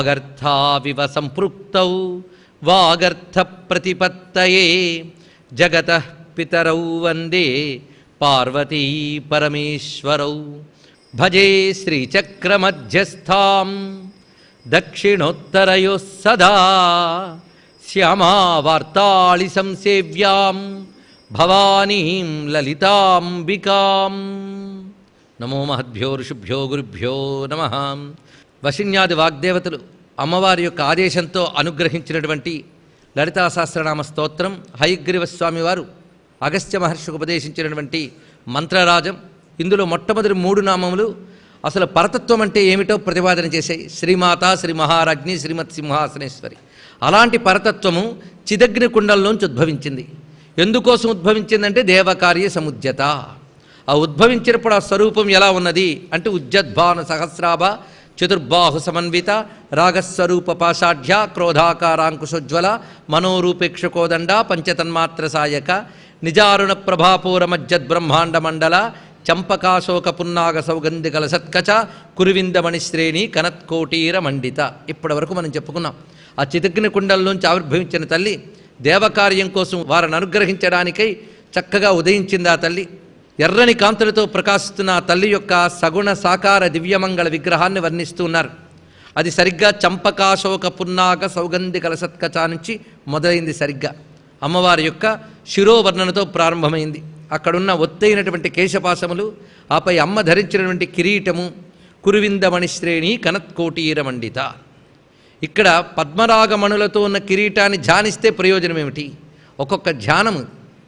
वागर्थाविव सम्पृक्तौ प्रतिपत्त जगत पितरौ वंदे पार्वती परमेश्वरौ भजे श्रीचक्रमध्यस्थां दक्षिणोत्तरयोः सदा श्यामावार्तालिसंसेव्यां भवानी ललितांबिका नमो महद्भ्यो ऋषिभ्यो गुरुभ्यो नमः వశిన్యాది వాగ్దేవతలు అమ్మవారి యొక్క ఆదేశంతో అనుగ్రహించినటువంటి లలితా సహస్రనామ స్తోత్రం హయగ్రీవ స్వామివారు అగస్త్య మహర్షికి ఉపదేశించినటువంటి మంత్రరాజం ఇందులో మొట్టమొదటి మూడు నామములు అసలు పరతత్వం అంటే ఏమిటో ప్రతిపాదన చేశాయి శ్రీమాత శ్రీ మహారాజ్ని శ్రీమత్ సింహాసనేశ్వరి అలాంటి పరతత్వము చిదగ్ని కుండల్లోంచి ఉద్భవించింది ఎందుకోసం ఉద్భవించిందంటే దేవకార్య సముద్యత ఆ ఉద్భవించినప్పుడు ఆ స్వరూపం ఎలా ఉన్నది అంటే ఉజ్జద్భాను సహస్రాభ చతుర్బాహు సమన్విత రాగస్వరూప పాషాఢ్య క్రోధాకారాంకుశోజ్వల మనోరూపేక్షకోదండ పంచతన్మాత్ర సాయక నిజారుణ ప్రభాపూర బ్రహ్మాండ మండల చంపకాశోక పున్నాగ సౌగంధి గల సత్కచ కురువిందమణిశ్రేణి కనత్కోటీర మండిత ఇప్పటి వరకు మనం చెప్పుకున్నాం ఆ చితగ్ని కుండల్లోంచి ఆవిర్భవించిన తల్లి దేవకార్యం కోసం వారిని అనుగ్రహించడానికై చక్కగా ఉదయించింది ఆ తల్లి ఎర్రని కాంతులతో ప్రకాశిస్తున్న తల్లి యొక్క సగుణ సాకార దివ్యమంగళ విగ్రహాన్ని వర్ణిస్తూ ఉన్నారు అది సరిగ్గా చంపకాశోక పున్నాక సౌగంధి కలసత్కచ నుంచి మొదలైంది సరిగ్గా అమ్మవారి యొక్క శిరోవర్ణనతో ప్రారంభమైంది అక్కడున్న ఒత్తైనటువంటి కేశపాశములు ఆపై అమ్మ ధరించినటువంటి కిరీటము కురువిందమణి శ్రేణి కనత్కోటీరమండిత ఇక్కడ పద్మరాగమణులతో ఉన్న కిరీటాన్ని ధ్యానిస్తే ప్రయోజనం ఏమిటి ఒక్కొక్క ధ్యానము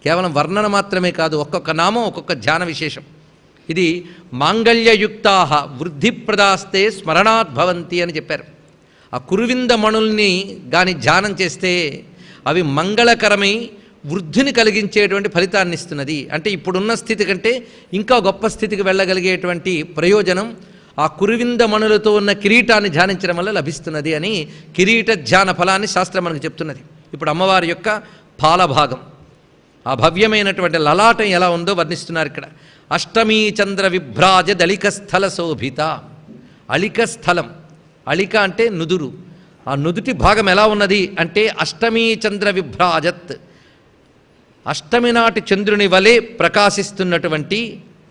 కేవలం వర్ణన మాత్రమే కాదు ఒక్కొక్క నామం ఒక్కొక్క ధ్యాన విశేషం ఇది వృద్ధి వృద్ధిప్రదాస్తే స్మరణాద్భవంతి అని చెప్పారు ఆ కురువింద మణుల్ని గాని ధ్యానం చేస్తే అవి మంగళకరమై వృద్ధిని కలిగించేటువంటి ఫలితాన్ని ఇస్తున్నది అంటే ఇప్పుడున్న స్థితి కంటే ఇంకా గొప్ప స్థితికి వెళ్ళగలిగేటువంటి ప్రయోజనం ఆ కురువింద మణులతో ఉన్న కిరీటాన్ని ధ్యానించడం వల్ల లభిస్తున్నది అని కిరీట ధ్యాన ఫలాన్ని శాస్త్రం మనకు చెప్తున్నది ఇప్పుడు అమ్మవారి యొక్క పాలభాగం ఆ భవ్యమైనటువంటి లలాటం ఎలా ఉందో వర్ణిస్తున్నారు ఇక్కడ అష్టమీ చంద్ర విభ్రాజ దళిక స్థల శోభిత అళిక స్థలం అళిక అంటే నుదురు ఆ నుదుటి భాగం ఎలా ఉన్నది అంటే అష్టమీ చంద్ర విభ్రాజత్ అష్టమి నాటి చంద్రుని వలె ప్రకాశిస్తున్నటువంటి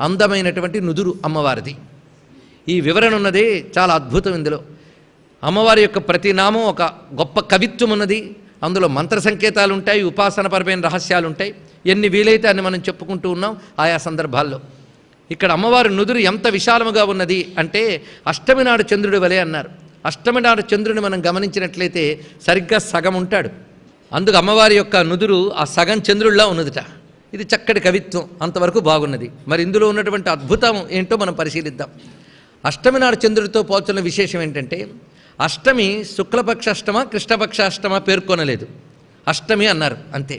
అందమైనటువంటి నుదురు అమ్మవారిది ఈ వివరణ ఉన్నది చాలా అద్భుతం ఇందులో అమ్మవారి యొక్క ప్రతి నామం ఒక గొప్ప కవిత్వం ఉన్నది అందులో మంత్ర సంకేతాలు ఉంటాయి ఉపాసనపరమైన రహస్యాలు ఉంటాయి ఎన్ని వీలైతే అని మనం చెప్పుకుంటూ ఉన్నాం ఆయా సందర్భాల్లో ఇక్కడ అమ్మవారి నుదురు ఎంత విశాలముగా ఉన్నది అంటే అష్టమి నాడు చంద్రుడి వలె అన్నారు అష్టమి నాడు చంద్రుని మనం గమనించినట్లయితే సరిగ్గా సగం ఉంటాడు అందుకు అమ్మవారి యొక్క నుదురు ఆ సగం చంద్రుడిలా ఉన్నదిట ఇది చక్కటి కవిత్వం అంతవరకు బాగున్నది మరి ఇందులో ఉన్నటువంటి అద్భుతం ఏంటో మనం పరిశీలిద్దాం అష్టమి నాడు చంద్రుడితో పోల్చిన విశేషం ఏంటంటే అష్టమి శుక్లపక్ష అష్టమ కృష్ణపక్ష అష్టమ పేర్కొనలేదు అష్టమి అన్నారు అంతే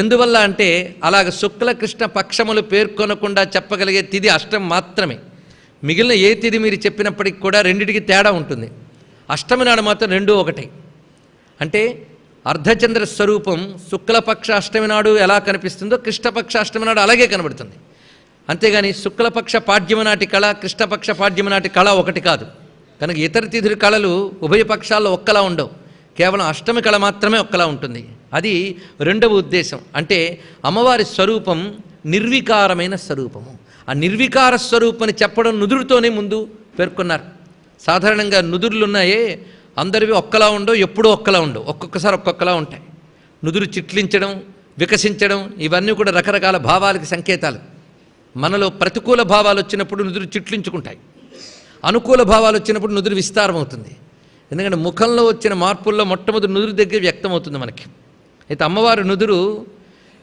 ఎందువల్ల అంటే అలాగ శుక్ల కృష్ణ పక్షములు పేర్కొనకుండా చెప్పగలిగే తిది అష్టం మాత్రమే మిగిలిన ఏ తిది మీరు చెప్పినప్పటికి కూడా రెండిటికి తేడా ఉంటుంది అష్టమి నాడు మాత్రం రెండూ ఒకటే అంటే అర్ధచంద్ర స్వరూపం శుక్లపక్ష అష్టమి నాడు ఎలా కనిపిస్తుందో కృష్ణపక్ష అష్టమి నాడు అలాగే కనబడుతుంది అంతేగాని శుక్లపక్ష పాడ్యమనాటి కళ కృష్ణపక్ష పాడ్యమనాటి కళ ఒకటి కాదు కనుక ఇతర తిథుల కళలు ఉభయ పక్షాల్లో ఒక్కలా ఉండవు కేవలం అష్టమి కళ మాత్రమే ఒక్కలా ఉంటుంది అది రెండవ ఉద్దేశం అంటే అమ్మవారి స్వరూపం నిర్వికారమైన స్వరూపము ఆ నిర్వికార స్వరూపని చెప్పడం నుదురుతోనే ముందు పేర్కొన్నారు సాధారణంగా నుదురులున్నాయే అందరివి ఒక్కలా ఉండవు ఎప్పుడూ ఒక్కలా ఉండవు ఒక్కొక్కసారి ఒక్కొక్కలా ఉంటాయి నుదురు చిట్లించడం వికసించడం ఇవన్నీ కూడా రకరకాల భావాలకి సంకేతాలు మనలో ప్రతికూల భావాలు వచ్చినప్పుడు నుదురు చిట్లించుకుంటాయి అనుకూల భావాలు వచ్చినప్పుడు నుదురు విస్తారం అవుతుంది ఎందుకంటే ముఖంలో వచ్చిన మార్పుల్లో మొట్టమొదటి నుదురు దగ్గర వ్యక్తమవుతుంది మనకి అయితే అమ్మవారి నుదురు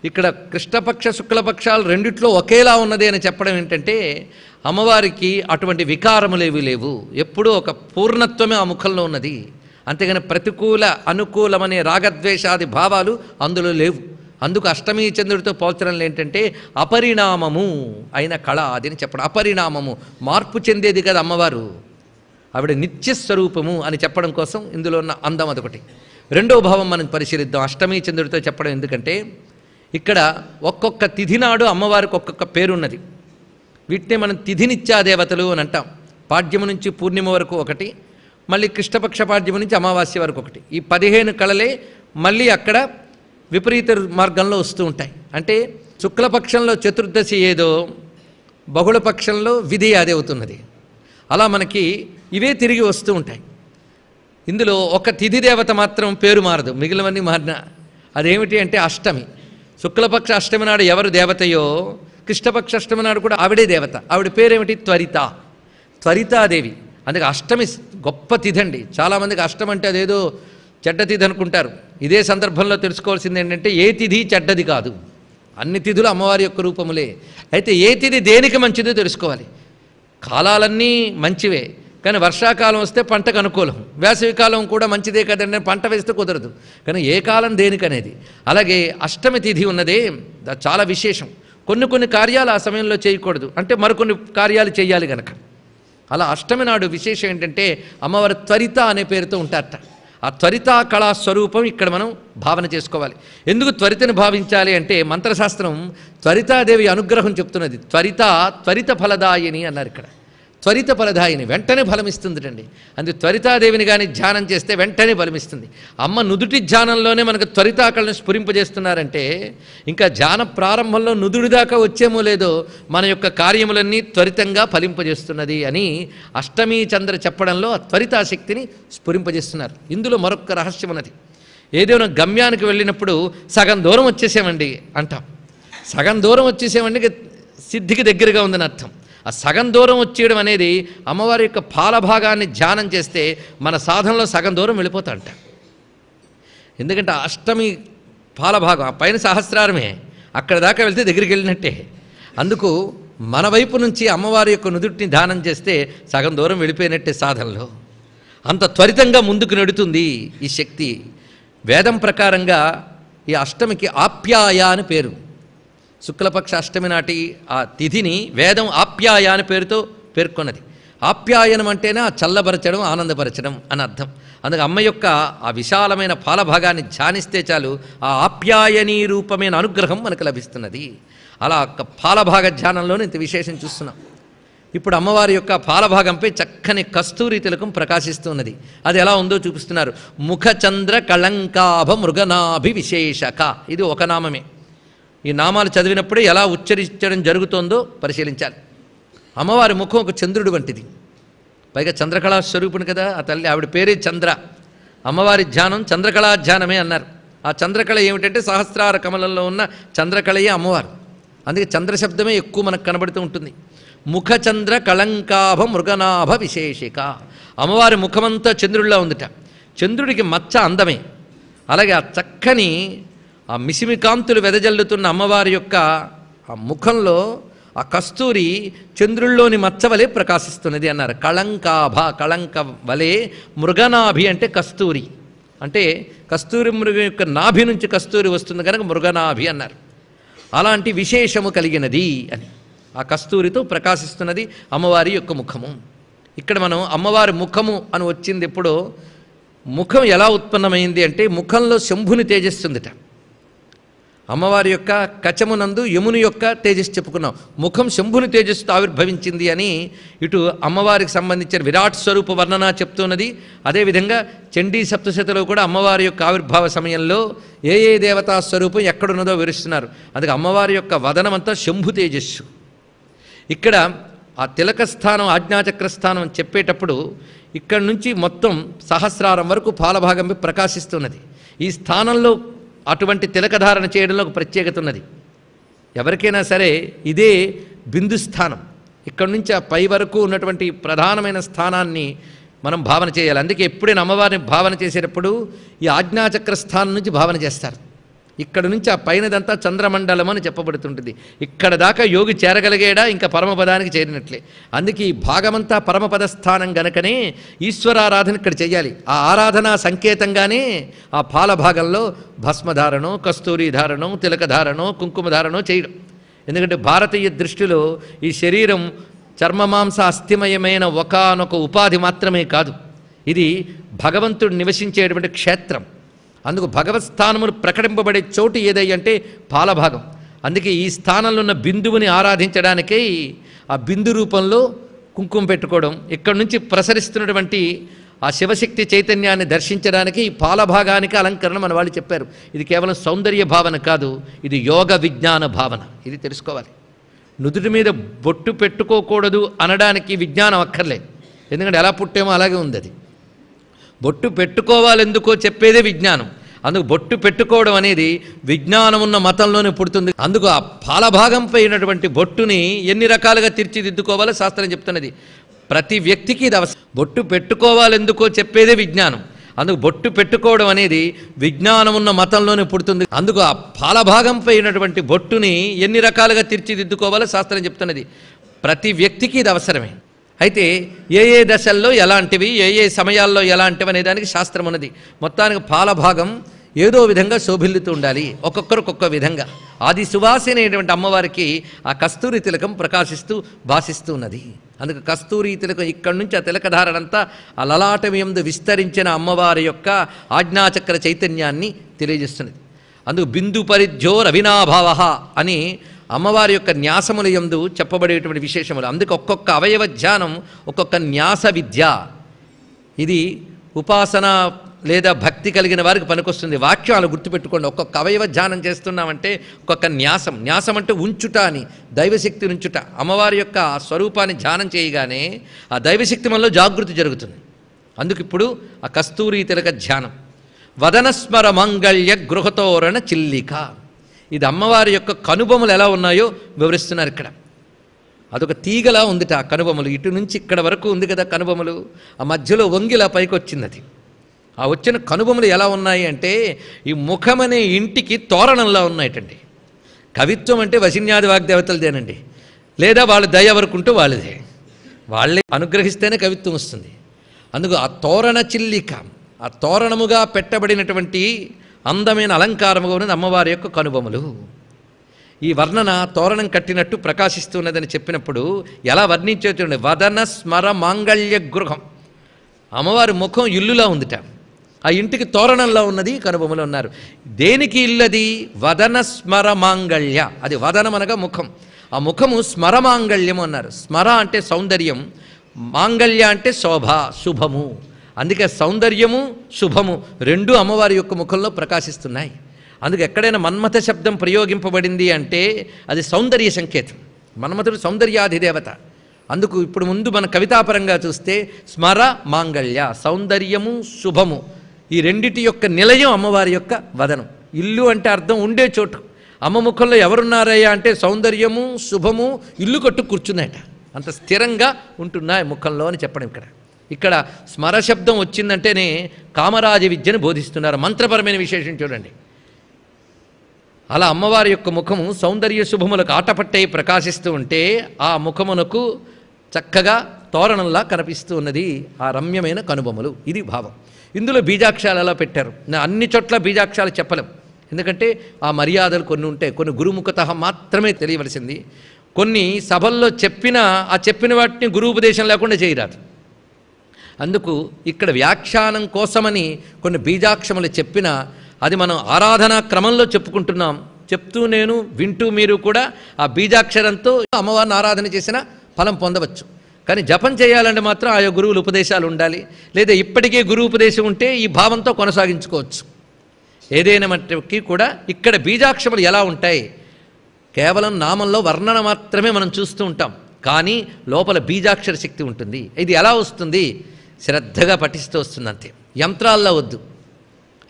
ఇక్కడ కృష్ణపక్ష శుక్లపక్షాలు రెండిట్లో ఒకేలా ఉన్నది అని చెప్పడం ఏంటంటే అమ్మవారికి అటువంటి వికారములేవి లేవు ఎప్పుడూ ఒక పూర్ణత్వమే ఆ ముఖంలో ఉన్నది అంతేగాని ప్రతికూల అనుకూలమనే రాగద్వేషాది భావాలు అందులో లేవు అందుకు అష్టమి చంద్రుడితో పోల్చడంలో ఏంటంటే అపరిణామము అయిన కళ అది అని చెప్పడం అపరిణామము మార్పు చెందేది కదా అమ్మవారు ఆవిడ నిత్యస్వరూపము అని చెప్పడం కోసం ఇందులో ఉన్న అందం అదొకటి రెండో భావం మనం పరిశీలిద్దాం అష్టమి చంద్రుడితో చెప్పడం ఎందుకంటే ఇక్కడ ఒక్కొక్క తిథి నాడు అమ్మవారికి ఒక్కొక్క పేరున్నది వీటినే మనం దేవతలు అని అంటాం పాడ్యము నుంచి పూర్ణిమ వరకు ఒకటి మళ్ళీ కృష్ణపక్ష పాడ్యము నుంచి అమావాస్య వరకు ఒకటి ఈ పదిహేను కళలే మళ్ళీ అక్కడ విపరీత మార్గంలో వస్తూ ఉంటాయి అంటే శుక్లపక్షంలో చతుర్దశి ఏదో బహుళపక్షంలో విధి అదే అవుతున్నది అలా మనకి ఇవే తిరిగి వస్తూ ఉంటాయి ఇందులో ఒక తిథి దేవత మాత్రం పేరు మారదు మిగిలినవన్నీ మారిన అదేమిటి అంటే అష్టమి శుక్లపక్ష అష్టమి నాడు ఎవరు దేవతయో కృష్ణపక్ష అష్టమి నాడు కూడా ఆవిడే దేవత ఆవిడ పేరేమిటి త్వరిత త్వరితాదేవి అందుకే అష్టమి గొప్ప తిథండి చాలామందికి అష్టమంటే అదేదో చెడ్డ తిథి అనుకుంటారు ఇదే సందర్భంలో తెలుసుకోవాల్సింది ఏంటంటే ఏ తిథి చెడ్డది కాదు అన్ని తిథులు అమ్మవారి యొక్క రూపములే అయితే ఏ తిథి దేనికి మంచిదో తెలుసుకోవాలి కాలాలన్నీ మంచివే కానీ వర్షాకాలం వస్తే పంటకు అనుకూలం వేసవికాలం కూడా మంచిదే కదండి పంట వేస్తే కుదరదు కానీ ఏ కాలం దేనికనేది అలాగే అష్టమి తిథి ఉన్నదే చాలా విశేషం కొన్ని కొన్ని కార్యాలు ఆ సమయంలో చేయకూడదు అంటే మరికొన్ని కార్యాలు చేయాలి కనుక అలా అష్టమి నాడు విశేషం ఏంటంటే అమ్మవారి త్వరిత అనే పేరుతో ఉంటారట ఆ త్వరిత కళా స్వరూపం ఇక్కడ మనం భావన చేసుకోవాలి ఎందుకు త్వరితను భావించాలి అంటే మంత్రశాస్త్రం త్వరితాదేవి అనుగ్రహం చెప్తున్నది త్వరిత త్వరిత ఫలదాయని అన్నారు ఇక్కడ త్వరిత ఫలదాయిని వెంటనే అండి అందుకే త్వరితాదేవిని కానీ ధ్యానం చేస్తే వెంటనే ఫలమిస్తుంది అమ్మ నుదుటి ధ్యానంలోనే మనకు త్వరితాకలను స్ఫురింపజేస్తున్నారంటే ఇంకా ధ్యాన ప్రారంభంలో నుదుడి దాకా వచ్చేమో లేదో మన యొక్క కార్యములన్నీ త్వరితంగా ఫలింపజేస్తున్నది అని అష్టమీ చంద్ర చెప్పడంలో త్వరితాశక్తిని స్ఫురింపజేస్తున్నారు ఇందులో మరొక రహస్యం ఉన్నది ఏదైనా గమ్యానికి వెళ్ళినప్పుడు సగం దూరం వచ్చేసామండి అంటాం సగం దూరం వచ్చేసామండి సిద్ధికి దగ్గరగా ఉందని అర్థం ఆ సగం దూరం వచ్చేయడం అనేది అమ్మవారి యొక్క పాలభాగాన్ని ధ్యానం చేస్తే మన సాధనలో సగం దూరం వెళ్ళిపోతాంట ఎందుకంటే అష్టమి పాలభాగం ఆ పైన సహస్రారమే అక్కడ దాకా వెళ్తే దగ్గరికి వెళ్ళినట్టే అందుకు మన వైపు నుంచి అమ్మవారి యొక్క నుదుటిని దానం చేస్తే సగం దూరం వెళ్ళిపోయినట్టే సాధనలో అంత త్వరితంగా ముందుకు నడుతుంది ఈ శక్తి వేదం ప్రకారంగా ఈ అష్టమికి ఆప్యాయ అని పేరు శుక్లపక్ష అష్టమి నాటి ఆ తిథిని వేదం ఆప్యాయ అని పేరుతో పేర్కొన్నది ఆప్యాయనం అంటేనే చల్లబరచడం ఆనందపరచడం అని అర్థం అందుకే అమ్మ యొక్క ఆ విశాలమైన పాలభాగాన్ని ధ్యానిస్తే చాలు ఆ ఆప్యాయనీ రూపమైన అనుగ్రహం మనకు లభిస్తున్నది అలా పాలభాగ ధ్యానంలోనే ఇంత విశేషం చూస్తున్నాం ఇప్పుడు అమ్మవారి యొక్క పాలభాగంపై చక్కని కస్తూరి తిలకం ప్రకాశిస్తున్నది అది ఎలా ఉందో చూపిస్తున్నారు ముఖచంద్ర కళంకాభ మృగనాభి విశేషక ఇది ఒక నామమే ఈ నామాలు చదివినప్పుడే ఎలా ఉచ్చరించడం జరుగుతోందో పరిశీలించాలి అమ్మవారి ముఖం ఒక చంద్రుడు వంటిది పైగా చంద్రకళా స్వరూపుని కదా ఆ తల్లి ఆవిడ పేరే చంద్ర అమ్మవారి ధ్యానం చంద్రకళా ధ్యానమే అన్నారు ఆ చంద్రకళ ఏమిటంటే సహస్రార కమలంలో ఉన్న చంద్రకళయే అమ్మవారు అందుకే చంద్రశబ్దమే ఎక్కువ మనకు కనబడుతూ ఉంటుంది ముఖచంద్ర కళంకాభ మృగనాభ విశేషిక అమ్మవారి ముఖమంతా చంద్రుడిలా ఉందిట చంద్రుడికి మచ్చ అందమే అలాగే ఆ చక్కని ఆ మిసిమి కాంతులు వెదజల్లుతున్న అమ్మవారి యొక్క ఆ ముఖంలో ఆ కస్తూరి చంద్రుల్లోని మచ్చవలే ప్రకాశిస్తున్నది అన్నారు కళంకాభ కళంక వలే మృగనాభి అంటే కస్తూరి అంటే కస్తూరి మృగం యొక్క నాభి నుంచి కస్తూరి వస్తుంది కనుక మృగనాభి అన్నారు అలాంటి విశేషము కలిగినది అని ఆ కస్తూరితో ప్రకాశిస్తున్నది అమ్మవారి యొక్క ముఖము ఇక్కడ మనం అమ్మవారి ముఖము అని వచ్చింది ఎప్పుడో ముఖం ఎలా ఉత్పన్నమైంది అంటే ముఖంలో శంభుని తేజస్సుందిట అమ్మవారి యొక్క కచమునందు యముని యొక్క తేజస్సు చెప్పుకున్నాం ముఖం శంభుని తేజస్సుతో ఆవిర్భవించింది అని ఇటు అమ్మవారికి సంబంధించిన విరాట్ స్వరూప వర్ణన చెప్తున్నది అదేవిధంగా చండీ సప్తశతిలో కూడా అమ్మవారి యొక్క ఆవిర్భావ సమయంలో ఏ ఏ దేవతా స్వరూపం ఎక్కడున్నదో వివరిస్తున్నారు అందుకే అమ్మవారి యొక్క వదనం అంతా శంభు తేజస్సు ఇక్కడ ఆ తిలక స్థానం ఆజ్ఞాచక్ర స్థానం చెప్పేటప్పుడు ఇక్కడ నుంచి మొత్తం సహస్రారం వరకు పాలభాగంపై ప్రకాశిస్తున్నది ఈ స్థానంలో అటువంటి తిలకధారణ చేయడంలో ఒక ప్రత్యేకత ఉన్నది ఎవరికైనా సరే ఇదే బిందు స్థానం ఇక్కడి నుంచి ఆ పై వరకు ఉన్నటువంటి ప్రధానమైన స్థానాన్ని మనం భావన చేయాలి అందుకే ఎప్పుడైనా అమ్మవారిని భావన చేసేటప్పుడు ఈ ఆజ్ఞాచక్ర స్థానం నుంచి భావన చేస్తారు ఇక్కడ నుంచి ఆ పైనదంతా చంద్రమండలం అని చెప్పబడుతుంటుంది ఇక్కడ దాకా యోగి చేరగలిగేడా ఇంకా పరమపదానికి చేరినట్లే అందుకే ఈ భాగమంతా పరమపద స్థానం గనకనే ఈశ్వరారాధన ఇక్కడ చేయాలి ఆ ఆరాధన సంకేతంగానే ఆ పాల భాగంలో భస్మధారణం కస్తూరి ధారణం తిలకధారణం కుంకుమధారణం చేయడం ఎందుకంటే భారతీయ దృష్టిలో ఈ శరీరం చర్మమాంస అస్థిమయమైన ఒకనొక ఉపాధి మాత్రమే కాదు ఇది భగవంతుడు నివసించేటువంటి క్షేత్రం అందుకు భగవత్ స్థానమును ప్రకటింపబడే చోటు ఏదయ్యంటే పాలభాగం అందుకే ఈ స్థానంలో ఉన్న బిందువుని ఆరాధించడానికే ఆ బిందు రూపంలో కుంకుమ పెట్టుకోవడం ఇక్కడ నుంచి ప్రసరిస్తున్నటువంటి ఆ శివశక్తి చైతన్యాన్ని దర్శించడానికి ఈ పాలభాగానికి అలంకరణ మన వాళ్ళు చెప్పారు ఇది కేవలం సౌందర్య భావన కాదు ఇది యోగ విజ్ఞాన భావన ఇది తెలుసుకోవాలి నుదుటి మీద బొట్టు పెట్టుకోకూడదు అనడానికి విజ్ఞానం అక్కర్లేదు ఎందుకంటే ఎలా పుట్టామో అలాగే ఉంది అది బొట్టు పెట్టుకోవాలెందుకో చెప్పేదే విజ్ఞానం అందుకు బొట్టు పెట్టుకోవడం అనేది విజ్ఞానం ఉన్న మతంలోనే పుడుతుంది అందుకు ఆ పాలభాగంపై ఉన్నటువంటి బొట్టుని ఎన్ని రకాలుగా తీర్చిదిద్దుకోవాలో శాస్త్రం చెప్తున్నది ప్రతి వ్యక్తికి ఇది అవసరం బొట్టు పెట్టుకోవాలెందుకో చెప్పేదే విజ్ఞానం అందుకు బొట్టు పెట్టుకోవడం అనేది విజ్ఞానం ఉన్న మతంలోనే పుడుతుంది అందుకు ఆ పాలభాగంపై ఉన్నటువంటి బొట్టుని ఎన్ని రకాలుగా తీర్చిదిద్దుకోవాలో శాస్త్రం చెప్తున్నది ప్రతి వ్యక్తికి ఇది అవసరమే అయితే ఏ ఏ దశల్లో ఎలాంటివి ఏ ఏ సమయాల్లో ఎలాంటివి అనే దానికి శాస్త్రం ఉన్నది మొత్తానికి పాలభాగం ఏదో విధంగా శోభిల్లుతూ ఉండాలి ఒక్కొక్కరికొక్క విధంగా ఆది అనేటువంటి అమ్మవారికి ఆ కస్తూరి తిలకం ప్రకాశిస్తూ భాషిస్తూ ఉన్నది అందుకు కస్తూరి తిలకం ఇక్కడి నుంచి ఆ తిలకధారణంతా ఆ లలాటమయందు విస్తరించిన అమ్మవారి యొక్క ఆజ్ఞాచక్ర చైతన్యాన్ని తెలియజేస్తున్నది అందుకు బిందు పరిధ్యోర్ అవినాభావ అని అమ్మవారి యొక్క న్యాసముల ఎందు చెప్పబడేటువంటి విశేషములు అందుకు ఒక్కొక్క అవయవ ధ్యానం ఒక్కొక్క న్యాస విద్య ఇది ఉపాసన లేదా భక్తి కలిగిన వారికి పనికొస్తుంది వాక్యాలు గుర్తుపెట్టుకోండి ఒక్కొక్క అవయవ ధ్యానం చేస్తున్నామంటే ఒక్కొక్క న్యాసం న్యాసం అంటే ఉంచుట అని దైవశక్తి ఉంచుట అమ్మవారి యొక్క స్వరూపాన్ని ధ్యానం చేయగానే ఆ దైవశక్తి మనలో జాగృతి జరుగుతుంది అందుకు ఇప్పుడు ఆ కస్తూరి తిలక ధ్యానం వదనస్మర మంగళ్య గృహతోరణ చిల్లిక ఇది అమ్మవారి యొక్క కనుబొమ్మలు ఎలా ఉన్నాయో వివరిస్తున్నారు ఇక్కడ అదొక తీగలా ఉందిట ఆ కనుబొమ్మలు ఇటు నుంచి ఇక్కడ వరకు ఉంది కదా కనుబొమ్మలు ఆ మధ్యలో వంగిలా పైకి వచ్చింది అది ఆ వచ్చిన కనుబొమ్మలు ఎలా ఉన్నాయి అంటే ఈ ముఖమనే ఇంటికి తోరణంలా ఉన్నాయటండి కవిత్వం అంటే వశిన్యాది వాగ్దేవతలదేనండి లేదా వాళ్ళ దయ వరకుంటూ వాళ్ళదే వాళ్ళే అనుగ్రహిస్తేనే కవిత్వం వస్తుంది అందుకు ఆ తోరణ చిల్లిక ఆ తోరణముగా పెట్టబడినటువంటి అందమైన అలంకారముగా ఉన్నది అమ్మవారి యొక్క కనుబొమలు ఈ వర్ణన తోరణం కట్టినట్టు ప్రకాశిస్తున్నదని చెప్పినప్పుడు ఎలా వర్ణించే చూడండి వదన స్మర మాంగళ్య గృహం అమ్మవారి ముఖం ఇల్లులా ఉందిట ఆ ఇంటికి తోరణంలో ఉన్నది కనుబొమ్మలో ఉన్నారు దేనికి ఇల్లది వదన స్మర మాంగళ్య అది వదనం అనగా ముఖం ఆ ముఖము స్మరమాంగళ్యము అన్నారు స్మర అంటే సౌందర్యం మాంగళ్య అంటే శోభ శుభము అందుకే సౌందర్యము శుభము రెండు అమ్మవారి యొక్క ముఖంలో ప్రకాశిస్తున్నాయి అందుకే ఎక్కడైనా మన్మథ శబ్దం ప్రయోగింపబడింది అంటే అది సౌందర్య సంకేతం మన్మథుడు సౌందర్యాధిదేవత అందుకు ఇప్పుడు ముందు మన కవితాపరంగా చూస్తే స్మర మాంగళ్య సౌందర్యము శుభము ఈ రెండిటి యొక్క నిలయం అమ్మవారి యొక్క వదనం ఇల్లు అంటే అర్థం ఉండే చోటు అమ్మ ముఖంలో ఎవరున్నారయ్యా అంటే సౌందర్యము శుభము ఇల్లు కట్టు కూర్చున్నాయట అంత స్థిరంగా ఉంటున్నాయి ముఖంలో అని చెప్పడం ఇక్కడ ఇక్కడ స్మరశబ్దం వచ్చిందంటేనే కామరాజ విద్యను బోధిస్తున్నారు మంత్రపరమైన విశేషం చూడండి అలా అమ్మవారి యొక్క ముఖము సౌందర్య శుభములకు ఆటపట్టై ప్రకాశిస్తూ ఉంటే ఆ ముఖమునకు చక్కగా తోరణంలా కనిపిస్తూ ఉన్నది ఆ రమ్యమైన కనుబొమ్మలు ఇది భావం ఇందులో బీజాక్షాలు ఎలా పెట్టారు అన్ని చోట్ల బీజాక్షాలు చెప్పలేం ఎందుకంటే ఆ మర్యాదలు కొన్ని ఉంటాయి కొన్ని గురుముఖత మాత్రమే తెలియవలసింది కొన్ని సభల్లో చెప్పిన ఆ చెప్పిన వాటిని గురుపదేశం లేకుండా చేయరాదు అందుకు ఇక్కడ వ్యాఖ్యానం కోసమని కొన్ని బీజాక్షములు చెప్పిన అది మనం ఆరాధనా క్రమంలో చెప్పుకుంటున్నాం చెప్తూ నేను వింటూ మీరు కూడా ఆ బీజాక్షరంతో అమ్మవారిని ఆరాధన చేసిన ఫలం పొందవచ్చు కానీ జపం చేయాలంటే మాత్రం ఆయా గురువుల ఉపదేశాలు ఉండాలి లేదా ఇప్పటికే గురువు ఉపదేశం ఉంటే ఈ భావంతో కొనసాగించుకోవచ్చు మట్టికి కూడా ఇక్కడ బీజాక్షములు ఎలా ఉంటాయి కేవలం నామంలో వర్ణన మాత్రమే మనం చూస్తూ ఉంటాం కానీ లోపల బీజాక్షర శక్తి ఉంటుంది ఇది ఎలా వస్తుంది శ్రద్ధగా పఠిస్తూ వస్తుంది అంతే యంత్రాల్లో వద్దు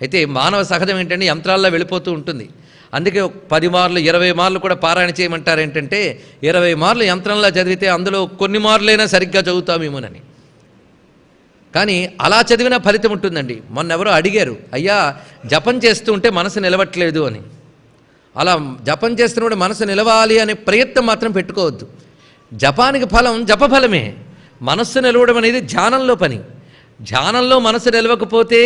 అయితే మానవ సహజం ఏంటంటే యంత్రాల్లో వెళ్ళిపోతూ ఉంటుంది అందుకే పది మార్లు ఇరవై మార్లు కూడా పారాయణ చేయమంటారు ఏంటంటే ఇరవై మార్లు యంత్రంలో చదివితే అందులో కొన్ని మార్లైనా సరిగ్గా చదువుతామేమోనని కానీ అలా చదివిన ఫలితం ఉంటుందండి మొన్న ఎవరో అడిగారు అయ్యా జపం చేస్తూ ఉంటే మనసు నిలవట్లేదు అని అలా జపం చేస్తున్నప్పుడు మనసు నిలవాలి అనే ప్రయత్నం మాత్రం పెట్టుకోవద్దు జపానికి ఫలం జపఫలమే మనస్సు నిలవడం అనేది ధ్యానంలో పని ధ్యానంలో మనసు నిలవకపోతే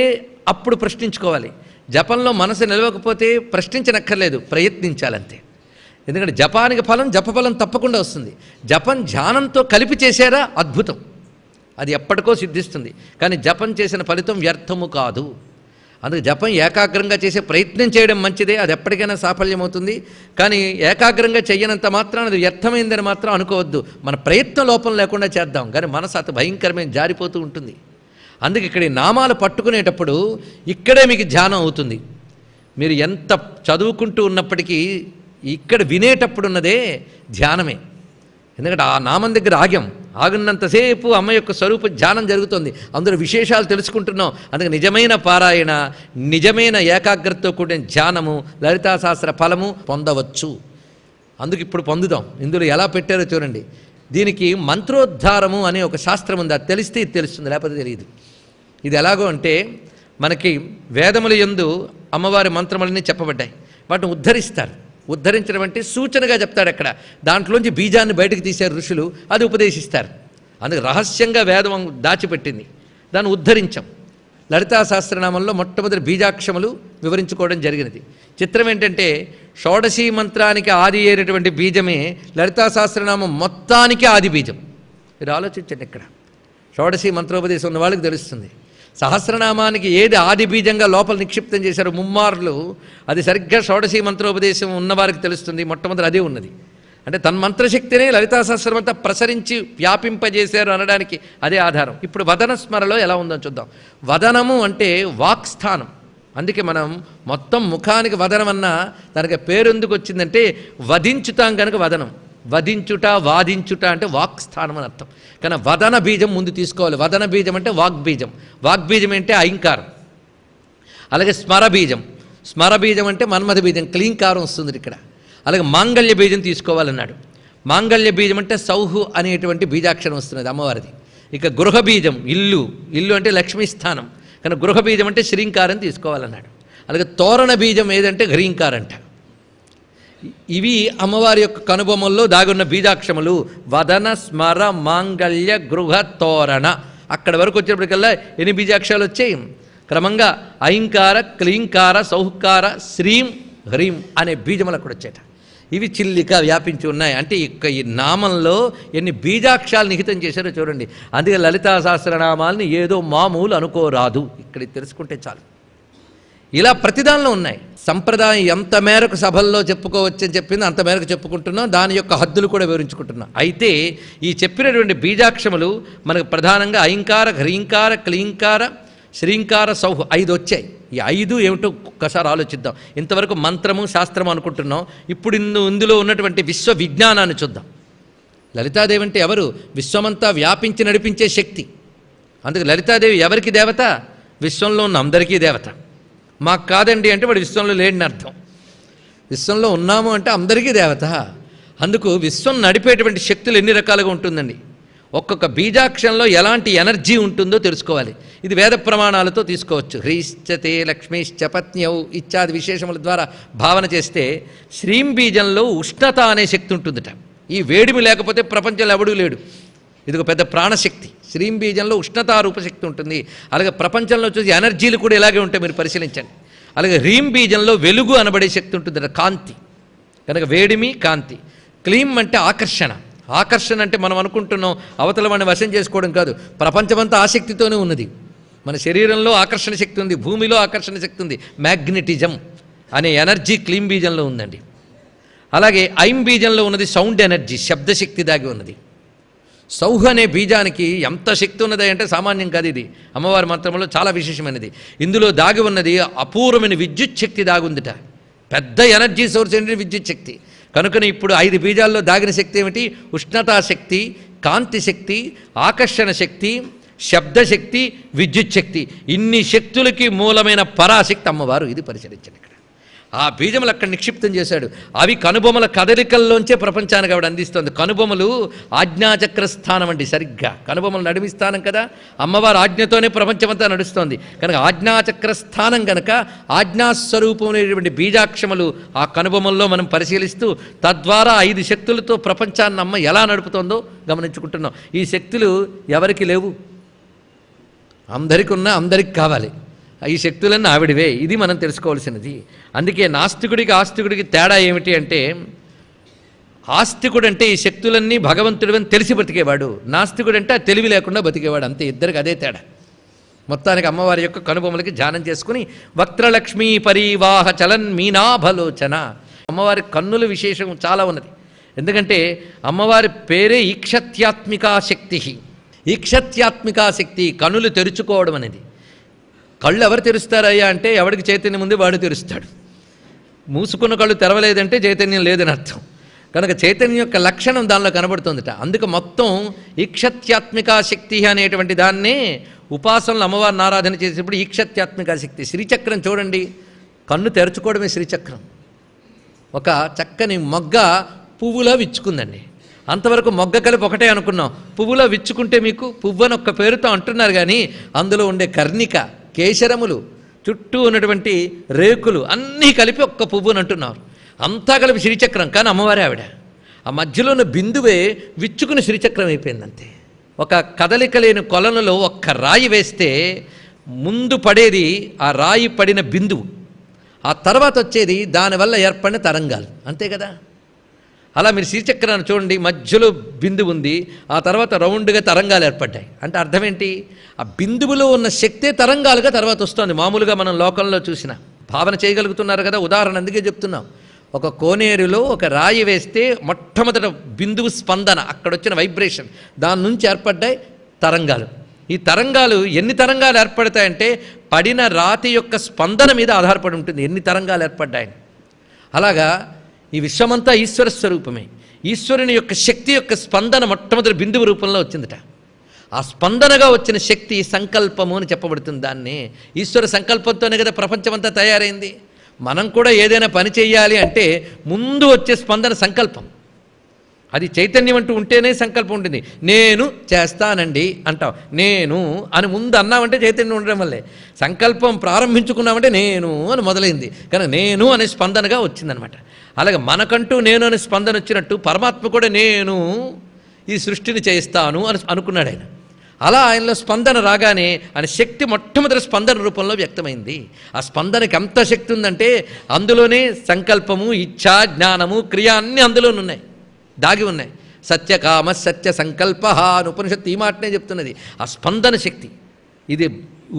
అప్పుడు ప్రశ్నించుకోవాలి జపంలో మనసు నిలవకపోతే ప్రశ్నించనక్కర్లేదు ప్రయత్నించాలంతే ఎందుకంటే జపానికి ఫలం జపఫలం తప్పకుండా వస్తుంది జపం ధ్యానంతో కలిపి చేశారా అద్భుతం అది ఎప్పటికో సిద్ధిస్తుంది కానీ జపం చేసిన ఫలితం వ్యర్థము కాదు అందుకే జపం ఏకాగ్రంగా చేసే ప్రయత్నం చేయడం మంచిదే అది ఎప్పటికైనా సాఫల్యమవుతుంది కానీ ఏకాగ్రంగా చేయనంత మాత్రం అది వ్యర్థమైందని మాత్రం అనుకోవద్దు మన ప్రయత్నం లోపం లేకుండా చేద్దాం కానీ మనసు అతి భయంకరమైన జారిపోతూ ఉంటుంది అందుకే ఇక్కడ నామాలు పట్టుకునేటప్పుడు ఇక్కడే మీకు ధ్యానం అవుతుంది మీరు ఎంత చదువుకుంటూ ఉన్నప్పటికీ ఇక్కడ వినేటప్పుడు ఉన్నదే ధ్యానమే ఎందుకంటే ఆ నామం దగ్గర ఆగాం ఆగున్నంతసేపు అమ్మ యొక్క స్వరూప ధ్యానం జరుగుతుంది అందులో విశేషాలు తెలుసుకుంటున్నాం అందుకే నిజమైన పారాయణ నిజమైన ఏకాగ్రతతో కూడిన ధ్యానము లలితాశాస్త్ర ఫలము పొందవచ్చు అందుకు ఇప్పుడు పొందుదాం ఇందులో ఎలా పెట్టారో చూడండి దీనికి మంత్రోద్ధారము అనే ఒక శాస్త్రం ఉంది అది తెలిస్తే ఇది తెలుస్తుంది లేకపోతే తెలియదు ఇది ఎలాగో అంటే మనకి వేదముల ఎందు అమ్మవారి మంత్రములన్నీ చెప్పబడ్డాయి వాటిని ఉద్ధరిస్తారు ఉద్ధరించడం సూచనగా చెప్తాడు అక్కడ దాంట్లోంచి బీజాన్ని బయటకు తీశారు ఋషులు అది ఉపదేశిస్తారు అందుకు రహస్యంగా వేదం దాచిపెట్టింది దాన్ని ఉద్ధరించాం లలితా సహస్రనామంలో మొట్టమొదటి బీజాక్షములు వివరించుకోవడం జరిగినది చిత్రం ఏంటంటే షోడశీ మంత్రానికి ఆది అయినటువంటి బీజమే లలితా సహస్రనామం మొత్తానికి ఆది బీజం మీరు ఆలోచించండి ఇక్కడ షోడశీ మంత్రోపదేశం ఉన్న వాళ్ళకి తెలుస్తుంది సహస్రనామానికి ఏది ఆది బీజంగా లోపల నిక్షిప్తం చేశారు ముమ్మార్లు అది సరిగ్గా షోడశీ మంత్రోపదేశం ఉన్నవారికి తెలుస్తుంది మొట్టమొదటి అదే ఉన్నది అంటే తన మంత్రశక్తిని లలితా సహస్రమంతా ప్రసరించి వ్యాపింపజేశారు అనడానికి అదే ఆధారం ఇప్పుడు వదన స్మరలో ఎలా ఉందో చూద్దాం వదనము అంటే వాక్స్థానం అందుకే మనం మొత్తం ముఖానికి వదనం అన్న దానికి పేరు ఎందుకు వచ్చిందంటే వధించుతాం కనుక వదనం వధించుట వాదించుట అంటే వాక్ స్థానం అని అర్థం కానీ వదన బీజం ముందు తీసుకోవాలి వదన బీజం అంటే వాగ్బీజం బీజం అంటే అయింకారం అలాగే స్మర బీజం స్మర బీజం అంటే మన్మధ బీజం కారం వస్తుంది ఇక్కడ అలాగే మాంగళ్య బీజం తీసుకోవాలన్నాడు మాంగళ్య బీజం అంటే సౌహు అనేటువంటి బీజాక్షరం వస్తున్నది అమ్మవారిది ఇక గృహ బీజం ఇల్లు ఇల్లు అంటే లక్ష్మీస్థానం స్థానం కానీ గృహ బీజం అంటే శ్రీంకారం తీసుకోవాలన్నాడు అలాగే తోరణ బీజం ఏదంటే హ్రీంకారంట ఇవి అమ్మవారి యొక్క కనుబొమ్మల్లో దాగున్న బీజాక్షములు వదన స్మర మాంగళ్య గృహ తోరణ అక్కడ వరకు వచ్చినప్పటికల్లా ఎన్ని బీజాక్షరాలు వచ్చాయి క్రమంగా అహింకార క్లీంకార సౌహకార శ్రీం హ్రీం అనే బీజములు అక్కడ వచ్చేట ఇవి చిల్లిక వ్యాపించి ఉన్నాయి అంటే ఇక్క ఈ నామంలో ఎన్ని బీజాక్షాలు నిహితం చేశారో చూడండి అందుకే లలితా సహస్రనామాలని ఏదో మామూలు అనుకోరాదు ఇక్కడ తెలుసుకుంటే చాలు ఇలా ప్రతిదానిలో ఉన్నాయి సంప్రదాయం ఎంత మేరకు సభల్లో చెప్పుకోవచ్చని చెప్పింది అంత మేరకు చెప్పుకుంటున్నాం దాని యొక్క హద్దులు కూడా వివరించుకుంటున్నాం అయితే ఈ చెప్పినటువంటి బీజాక్షములు మనకు ప్రధానంగా అహింకార హ్రీంకార క్లీంకార శ్రీంకార సౌహ ఐదు వచ్చాయి ఈ ఐదు ఏమిటో ఒక్కసారి ఆలోచిద్దాం ఇంతవరకు మంత్రము శాస్త్రము అనుకుంటున్నాం ఇప్పుడు ఇందు ఇందులో ఉన్నటువంటి విశ్వ విజ్ఞానాన్ని చూద్దాం లలితాదేవి అంటే ఎవరు విశ్వమంతా వ్యాపించి నడిపించే శక్తి అందుకు లలితాదేవి ఎవరికి దేవత విశ్వంలో ఉన్న అందరికీ దేవత మాకు కాదండి అంటే వాడు విశ్వంలో లేడని అర్థం విశ్వంలో ఉన్నాము అంటే అందరికీ దేవత అందుకు విశ్వం నడిపేటువంటి శక్తులు ఎన్ని రకాలుగా ఉంటుందండి ఒక్కొక్క బీజాక్షంలో ఎలాంటి ఎనర్జీ ఉంటుందో తెలుసుకోవాలి ఇది వేద ప్రమాణాలతో తీసుకోవచ్చు హ్రీశ్చతే లక్ష్మీశ్చ పత్న్యౌ ఇత్యాది విశేషముల ద్వారా భావన చేస్తే శ్రీం బీజంలో ఉష్ణత అనే శక్తి ఉంటుందట ఈ వేడిమి లేకపోతే ప్రపంచంలో ఎవడూ లేడు ఇది ఒక పెద్ద ప్రాణశక్తి శ్రీం బీజంలో ఉష్ణతారూపశక్తి ఉంటుంది అలాగే ప్రపంచంలో వచ్చేసి ఎనర్జీలు కూడా ఇలాగే ఉంటాయి మీరు పరిశీలించండి అలాగే హ్రీం బీజంలో వెలుగు అనబడే శక్తి ఉంటుంది కాంతి కనుక వేడిమి కాంతి క్లీమ్ అంటే ఆకర్షణ ఆకర్షణ అంటే మనం అనుకుంటున్నాం అవతల వాడిని వశం చేసుకోవడం కాదు ప్రపంచమంతా ఆసక్తితోనే ఉన్నది మన శరీరంలో ఆకర్షణ శక్తి ఉంది భూమిలో ఆకర్షణ శక్తి ఉంది మ్యాగ్నెటిజం అనే ఎనర్జీ క్లీమ్ బీజంలో ఉందండి అలాగే ఐం బీజంలో ఉన్నది సౌండ్ ఎనర్జీ శబ్దశక్తి దాగి ఉన్నది సౌహ అనే బీజానికి ఎంత శక్తి ఉన్నది అంటే సామాన్యం కాదు ఇది అమ్మవారి మంత్రంలో చాలా విశేషమైనది ఇందులో దాగి ఉన్నది అపూర్వమైన విద్యుత్ శక్తి దాగుందిట పెద్ద ఎనర్జీ సోర్స్ ఏంటి విద్యుత్ శక్తి కనుకనే ఇప్పుడు ఐదు బీజాల్లో దాగిన శక్తి ఏమిటి ఉష్ణతా శక్తి కాంతి శక్తి ఆకర్షణ శక్తి శబ్దశక్తి విద్యుత్ శక్తి ఇన్ని శక్తులకి మూలమైన పరాశక్తి అమ్మవారు ఇది పరిశీలించండి ఆ బీజములు అక్కడ నిక్షిప్తం చేశాడు అవి కనుబొమల కదలికల్లోంచే ప్రపంచానికి ఆవిడ అందిస్తుంది కనుబొమలు ఆజ్ఞాచక్ర స్థానం అండి సరిగ్గా కనుబొమలు నడిమి స్థానం కదా అమ్మవారు ఆజ్ఞతోనే ప్రపంచమంతా నడుస్తోంది కనుక ఆజ్ఞాచక్ర స్థానం కనుక ఆజ్ఞాస్వరూపమైనటువంటి బీజాక్షములు ఆ కనుబొమల్లో మనం పరిశీలిస్తూ తద్వారా ఐదు శక్తులతో ప్రపంచాన్ని అమ్మ ఎలా నడుపుతోందో గమనించుకుంటున్నాం ఈ శక్తులు ఎవరికి లేవు అందరికీ ఉన్నా అందరికి కావాలి ఈ శక్తులన్నీ ఆవిడవే ఇది మనం తెలుసుకోవాల్సినది అందుకే నాస్తికుడికి ఆస్తికుడికి తేడా ఏమిటి అంటే ఆస్తికుడు అంటే ఈ శక్తులన్నీ భగవంతుడు అని తెలిసి బతికేవాడు నాస్తికుడు అంటే తెలివి లేకుండా బతికేవాడు అంతే ఇద్దరికి అదే తేడా మొత్తానికి అమ్మవారి యొక్క కనుబొమ్మలకి ధ్యానం చేసుకుని వక్రలక్ష్మీ పరీవాహ చలన్ మీనాభలోచన అమ్మవారి కన్నుల విశేషం చాలా ఉన్నది ఎందుకంటే అమ్మవారి పేరే ఈక్షత్యాత్మికా శక్తి ఈక్షత్యాత్మికా శక్తి కనులు తెరుచుకోవడం అనేది కళ్ళు ఎవరు తెరుస్తారయ్యా అంటే ఎవడికి చైతన్యం ఉంది వాడు తెరుస్తాడు మూసుకున్న కళ్ళు తెరవలేదంటే చైతన్యం లేదని అర్థం కనుక చైతన్యం యొక్క లక్షణం దానిలో కనబడుతుందిట అందుకు మొత్తం ఈక్షత్యాత్మిక శక్తి అనేటువంటి దాన్ని ఉపాసనలు అమ్మవారిని ఆరాధన చేసినప్పుడు ఈక్షత్యాత్మిక శక్తి శ్రీచక్రం చూడండి కన్ను తెరచుకోవడమే శ్రీచక్రం ఒక చక్కని మొగ్గ పువ్వులా విచ్చుకుందండి అంతవరకు మొగ్గ కలిపి ఒకటే అనుకున్నాం పువ్వులో విచ్చుకుంటే మీకు పువ్వు అని ఒక్క పేరుతో అంటున్నారు కానీ అందులో ఉండే కర్ణిక కేశరములు చుట్టూ ఉన్నటువంటి రేకులు అన్నీ కలిపి ఒక్క అని అంటున్నారు అంతా కలిపి శ్రీచక్రం కానీ అమ్మవారే ఆవిడ ఆ మధ్యలో ఉన్న బిందువే విచ్చుకుని శ్రీచక్రం అయిపోయిందంతే ఒక కదలిక లేని కొలనులో ఒక్క రాయి వేస్తే ముందు పడేది ఆ రాయి పడిన బిందువు ఆ తర్వాత వచ్చేది దానివల్ల ఏర్పడిన తరంగాలు అంతే కదా అలా మీరు శ్రీచక్రాన్ని చూడండి మధ్యలో బిందు ఉంది ఆ తర్వాత రౌండ్గా తరంగాలు ఏర్పడ్డాయి అంటే అర్థం ఏంటి ఆ బిందువులో ఉన్న శక్తే తరంగాలుగా తర్వాత వస్తుంది మామూలుగా మనం లోకంలో చూసిన భావన చేయగలుగుతున్నారు కదా ఉదాహరణ అందుకే చెప్తున్నాం ఒక కోనేరులో ఒక రాయి వేస్తే మొట్టమొదట బిందువు స్పందన అక్కడొచ్చిన వైబ్రేషన్ దాని నుంచి ఏర్పడ్డాయి తరంగాలు ఈ తరంగాలు ఎన్ని తరంగాలు ఏర్పడతాయంటే పడిన రాతి యొక్క స్పందన మీద ఆధారపడి ఉంటుంది ఎన్ని తరంగాలు ఏర్పడ్డాయని అలాగా ఈ విశ్వమంతా ఈశ్వర స్వరూపమే ఈశ్వరుని యొక్క శక్తి యొక్క స్పందన మొట్టమొదటి బిందువు రూపంలో వచ్చిందట ఆ స్పందనగా వచ్చిన శక్తి సంకల్పము అని చెప్పబడుతుంది దాన్ని ఈశ్వర సంకల్పంతోనే కదా ప్రపంచమంతా తయారైంది మనం కూడా ఏదైనా పని చేయాలి అంటే ముందు వచ్చే స్పందన సంకల్పం అది చైతన్యం అంటూ ఉంటేనే సంకల్పం ఉంటుంది నేను చేస్తానండి అంటావు నేను అని ముందు అన్నామంటే చైతన్యం ఉండడం వల్లే సంకల్పం ప్రారంభించుకున్నామంటే నేను అని మొదలైంది కానీ నేను అనే స్పందనగా వచ్చిందనమాట అలాగే మనకంటూ నేను అని స్పందన వచ్చినట్టు పరమాత్మ కూడా నేను ఈ సృష్టిని చేయిస్తాను అని అనుకున్నాడు ఆయన అలా ఆయనలో స్పందన రాగానే ఆయన శక్తి మొట్టమొదటి స్పందన రూపంలో వ్యక్తమైంది ఆ స్పందనకి ఎంత శక్తి ఉందంటే అందులోనే సంకల్పము ఇచ్ఛ జ్ఞానము క్రియ అన్నీ అందులోనే ఉన్నాయి దాగి ఉన్నాయి సత్యకామ సత్య సంకల్ప అని ఉపనిషత్తు ఈ మాటనే చెప్తున్నది ఆ స్పందన శక్తి ఇది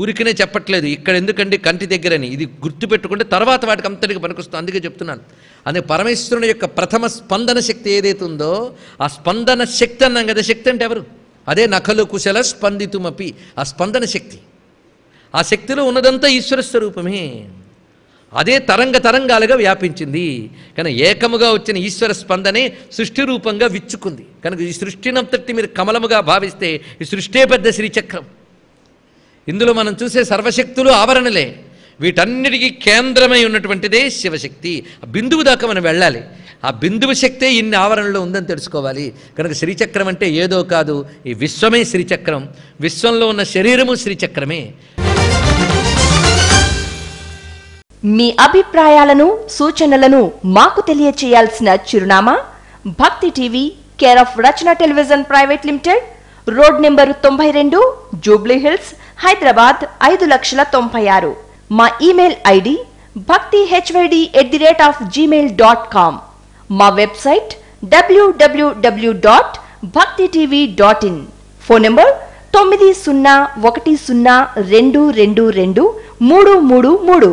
ఊరికనే చెప్పట్లేదు ఇక్కడ ఎందుకండి కంటి దగ్గరని ఇది గుర్తుపెట్టుకుంటే తర్వాత వాటికి అంతటికి పనికొస్తుంది అందుకే చెప్తున్నాను అదే పరమేశ్వరుని యొక్క ప్రథమ స్పందన శక్తి ఏదైతే ఉందో ఆ స్పందన శక్తి అన్నాం కదా శక్తి అంటే ఎవరు అదే నఖలు కుశల స్పందితుమపి ఆ స్పందన శక్తి ఆ శక్తిలో ఉన్నదంతా ఈశ్వర స్వరూపమే అదే తరంగ తరంగాలుగా వ్యాపించింది కానీ ఏకముగా వచ్చిన ఈశ్వర స్పందనే సృష్టి రూపంగా విచ్చుకుంది కనుక ఈ సృష్టినంతటి మీరు కమలముగా భావిస్తే ఈ సృష్టే పెద్ద శ్రీచక్రం ఇందులో మనం చూసే సర్వశక్తులు ఆవరణలే వీటన్నిటికీ కేంద్రమై ఉన్నటువంటిదే శివశక్తి ఆ బిందువు దాకా మనం వెళ్ళాలి ఆ బిందువు శక్తే ఇన్ని ఆవరణలో ఉందని తెలుసుకోవాలి కనుక శ్రీచక్రం అంటే ఏదో కాదు ఈ విశ్వమే శ్రీచక్రం విశ్వంలో ఉన్న శరీరము శ్రీచక్రమే మీ అభిప్రాయాలను సూచనలను మాకు తెలియచేయాల్సిన చిరునామా Bhakti TV care of Rachana television private limited road number తొంభై రెండు జూబ్లీ హిల్స్ హైదరాబాద్ ఐదు లక్షల తొంభై ఆరు మా email ID Bhakti HYD at the rate of Gmail dot com మా website W W W dot Bhakti TV dot in phone number తొమ్మిది సున్నా ఒకటి సున్నా రెండు రెండు రెండు మూడు మూడు మూడు